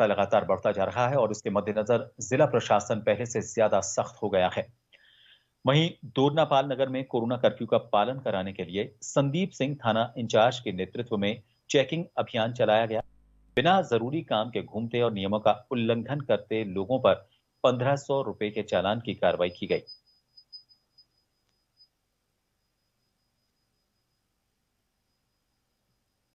रास्ता लगातार बढ़ता जा रहा है और इसके मद्देनजर जिला प्रशासन पहले से ज्यादा सख्त हो गया है वहीं दूरनापाल नगर में कोरोना कर्फ्यू का पालन कराने के लिए संदीप सिंह थाना इंचार्ज के नेतृत्व में चेकिंग अभियान चलाया गया बिना जरूरी काम के घूमते और नियमों का उल्लंघन करते लोगों पर पंद्रह सौ रुपए के चालान की कार्रवाई की गई